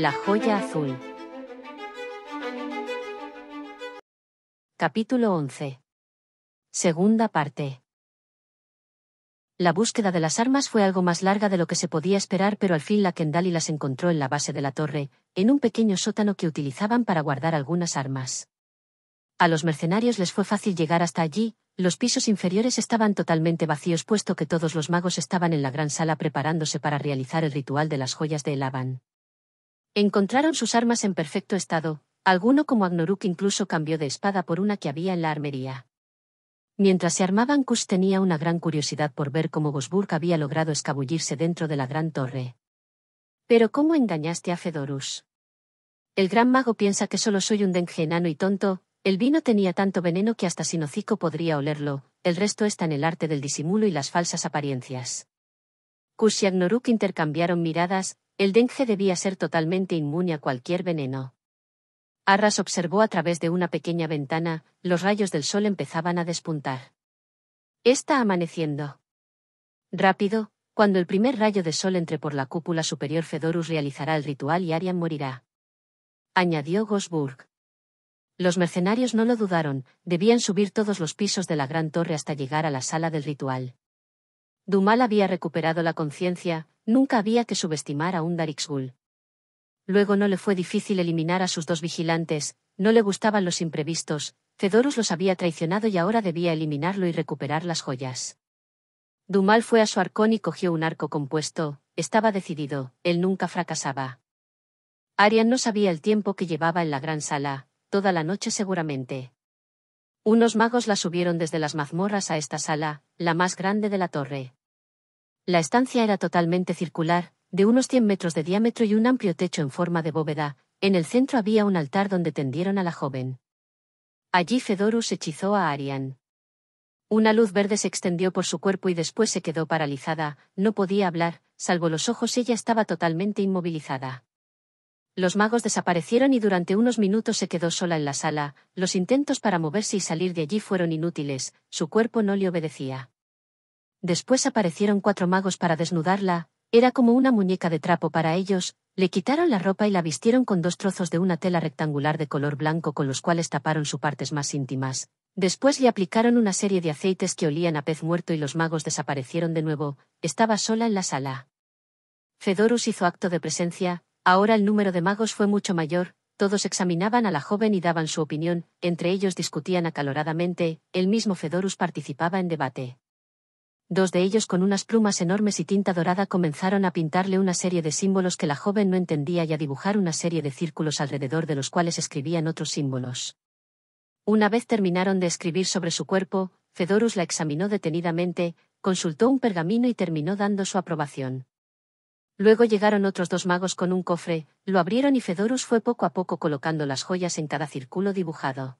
La joya azul. Capítulo 11. Segunda parte. La búsqueda de las armas fue algo más larga de lo que se podía esperar, pero al fin la Kendali las encontró en la base de la torre, en un pequeño sótano que utilizaban para guardar algunas armas. A los mercenarios les fue fácil llegar hasta allí, los pisos inferiores estaban totalmente vacíos puesto que todos los magos estaban en la gran sala preparándose para realizar el ritual de las joyas de Elaban. Encontraron sus armas en perfecto estado, alguno como Agnoruk incluso cambió de espada por una que había en la armería. Mientras se armaban, Kush tenía una gran curiosidad por ver cómo Gosburg había logrado escabullirse dentro de la gran torre. Pero ¿cómo engañaste a Fedorus? El gran mago piensa que solo soy un dengue enano y tonto, el vino tenía tanto veneno que hasta Sinocico podría olerlo, el resto está en el arte del disimulo y las falsas apariencias. Kush y Agnoruk intercambiaron miradas, el dengue debía ser totalmente inmune a cualquier veneno. Arras observó a través de una pequeña ventana, los rayos del sol empezaban a despuntar. Está amaneciendo. Rápido, cuando el primer rayo de sol entre por la cúpula superior, Fedorus realizará el ritual y Arian morirá. Añadió Gosburg. Los mercenarios no lo dudaron, debían subir todos los pisos de la gran torre hasta llegar a la sala del ritual. Dumal había recuperado la conciencia, Nunca había que subestimar a un Darixgul. Luego no le fue difícil eliminar a sus dos vigilantes, no le gustaban los imprevistos, Fedorus los había traicionado y ahora debía eliminarlo y recuperar las joyas. Dumal fue a su arcón y cogió un arco compuesto, estaba decidido, él nunca fracasaba. Arian no sabía el tiempo que llevaba en la gran sala, toda la noche seguramente. Unos magos la subieron desde las mazmorras a esta sala, la más grande de la torre. La estancia era totalmente circular, de unos 100 metros de diámetro y un amplio techo en forma de bóveda. En el centro había un altar donde tendieron a la joven. Allí Fedorus hechizó a Arian. Una luz verde se extendió por su cuerpo y después se quedó paralizada, no podía hablar, salvo los ojos ella estaba totalmente inmovilizada. Los magos desaparecieron y durante unos minutos se quedó sola en la sala, los intentos para moverse y salir de allí fueron inútiles, su cuerpo no le obedecía. Después aparecieron cuatro magos para desnudarla, era como una muñeca de trapo para ellos, le quitaron la ropa y la vistieron con dos trozos de una tela rectangular de color blanco con los cuales taparon sus partes más íntimas. Después le aplicaron una serie de aceites que olían a pez muerto y los magos desaparecieron de nuevo, estaba sola en la sala. Fedorus hizo acto de presencia, ahora el número de magos fue mucho mayor, todos examinaban a la joven y daban su opinión, entre ellos discutían acaloradamente, el mismo Fedorus participaba en debate dos de ellos con unas plumas enormes y tinta dorada comenzaron a pintarle una serie de símbolos que la joven no entendía y a dibujar una serie de círculos alrededor de los cuales escribían otros símbolos. Una vez terminaron de escribir sobre su cuerpo, Fedorus la examinó detenidamente, consultó un pergamino y terminó dando su aprobación. Luego llegaron otros dos magos con un cofre, lo abrieron y Fedorus fue poco a poco colocando las joyas en cada círculo dibujado.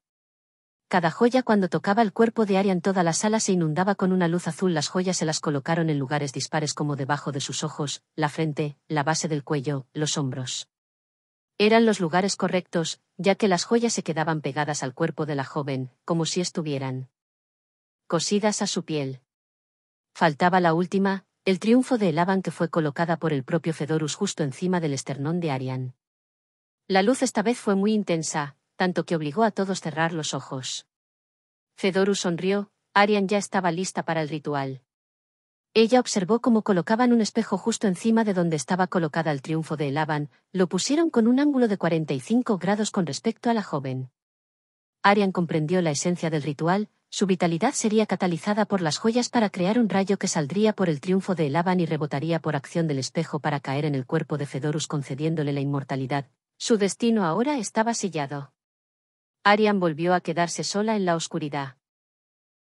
Cada joya cuando tocaba el cuerpo de Arian toda la sala se inundaba con una luz azul. Las joyas se las colocaron en lugares dispares como debajo de sus ojos, la frente, la base del cuello, los hombros. Eran los lugares correctos, ya que las joyas se quedaban pegadas al cuerpo de la joven, como si estuvieran cosidas a su piel. Faltaba la última, el triunfo de Elaban que fue colocada por el propio Fedorus justo encima del esternón de Arian. La luz esta vez fue muy intensa, tanto que obligó a todos cerrar los ojos. Fedorus sonrió, Arian ya estaba lista para el ritual. Ella observó cómo colocaban un espejo justo encima de donde estaba colocada el triunfo de Elaban, lo pusieron con un ángulo de 45 grados con respecto a la joven. Arian comprendió la esencia del ritual, su vitalidad sería catalizada por las joyas para crear un rayo que saldría por el triunfo de Elaban y rebotaría por acción del espejo para caer en el cuerpo de Fedorus concediéndole la inmortalidad. Su destino ahora estaba sellado. Arian volvió a quedarse sola en la oscuridad.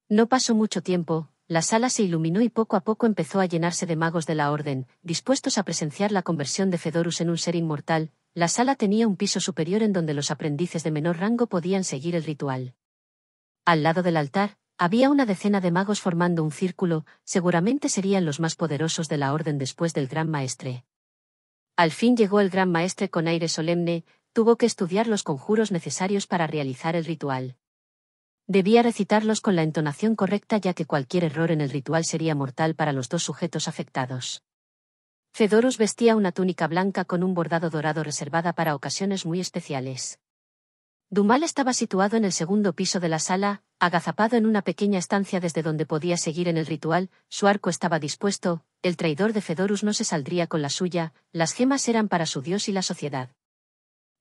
No pasó mucho tiempo, la sala se iluminó y poco a poco empezó a llenarse de magos de la Orden, dispuestos a presenciar la conversión de Fedorus en un ser inmortal. La sala tenía un piso superior en donde los aprendices de menor rango podían seguir el ritual. Al lado del altar, había una decena de magos formando un círculo, seguramente serían los más poderosos de la Orden después del Gran Maestre. Al fin llegó el Gran Maestre con aire solemne, tuvo que estudiar los conjuros necesarios para realizar el ritual. Debía recitarlos con la entonación correcta ya que cualquier error en el ritual sería mortal para los dos sujetos afectados. Fedorus vestía una túnica blanca con un bordado dorado reservada para ocasiones muy especiales. Dumal estaba situado en el segundo piso de la sala, agazapado en una pequeña estancia desde donde podía seguir en el ritual, su arco estaba dispuesto, el traidor de Fedorus no se saldría con la suya, las gemas eran para su dios y la sociedad.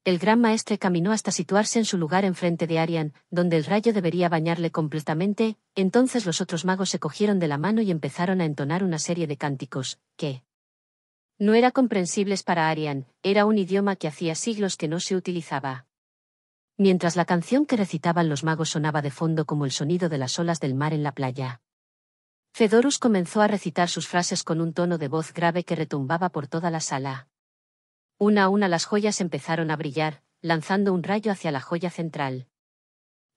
El gran maestre caminó hasta situarse en su lugar enfrente de Arian, donde el rayo debería bañarle completamente, entonces los otros magos se cogieron de la mano y empezaron a entonar una serie de cánticos, que no era comprensibles para Arian, era un idioma que hacía siglos que no se utilizaba. Mientras la canción que recitaban los magos sonaba de fondo como el sonido de las olas del mar en la playa. Fedorus comenzó a recitar sus frases con un tono de voz grave que retumbaba por toda la sala. Una a una las joyas empezaron a brillar, lanzando un rayo hacia la joya central.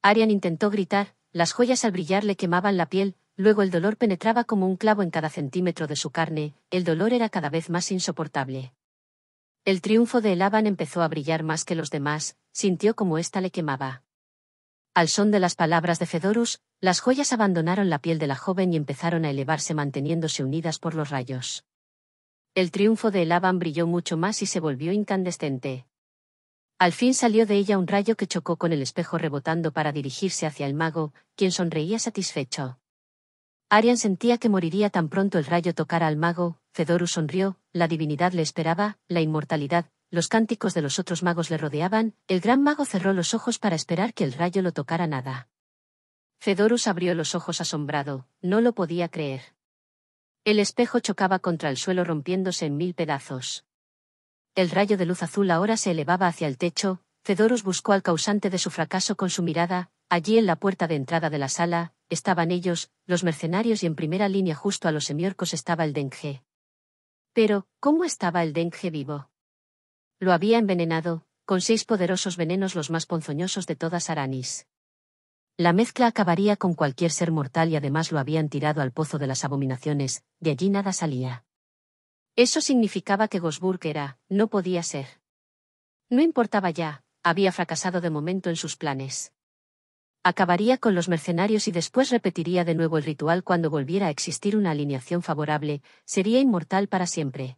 Arian intentó gritar, las joyas al brillar le quemaban la piel, luego el dolor penetraba como un clavo en cada centímetro de su carne, el dolor era cada vez más insoportable. El triunfo de Elaban empezó a brillar más que los demás, sintió como ésta le quemaba. Al son de las palabras de Fedorus, las joyas abandonaron la piel de la joven y empezaron a elevarse manteniéndose unidas por los rayos. El triunfo de Elaban brilló mucho más y se volvió incandescente. Al fin salió de ella un rayo que chocó con el espejo rebotando para dirigirse hacia el mago, quien sonreía satisfecho. Arian sentía que moriría tan pronto el rayo tocara al mago, Fedorus sonrió, la divinidad le esperaba, la inmortalidad, los cánticos de los otros magos le rodeaban, el gran mago cerró los ojos para esperar que el rayo lo tocara nada. Fedorus abrió los ojos asombrado, no lo podía creer. El espejo chocaba contra el suelo rompiéndose en mil pedazos. El rayo de luz azul ahora se elevaba hacia el techo, Fedorus buscó al causante de su fracaso con su mirada, allí en la puerta de entrada de la sala, estaban ellos, los mercenarios y en primera línea justo a los semiorcos estaba el Denje. Pero, ¿cómo estaba el Denge vivo? Lo había envenenado, con seis poderosos venenos los más ponzoñosos de todas Aranis. La mezcla acabaría con cualquier ser mortal y además lo habían tirado al pozo de las abominaciones, de allí nada salía. Eso significaba que Gosburg era, no podía ser. No importaba ya, había fracasado de momento en sus planes. Acabaría con los mercenarios y después repetiría de nuevo el ritual cuando volviera a existir una alineación favorable, sería inmortal para siempre.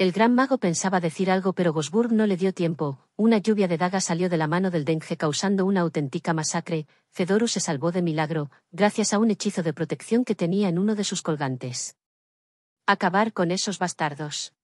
El gran mago pensaba decir algo pero Gosburg no le dio tiempo, una lluvia de daga salió de la mano del Denge causando una auténtica masacre, Fedoru se salvó de milagro, gracias a un hechizo de protección que tenía en uno de sus colgantes. Acabar con esos bastardos.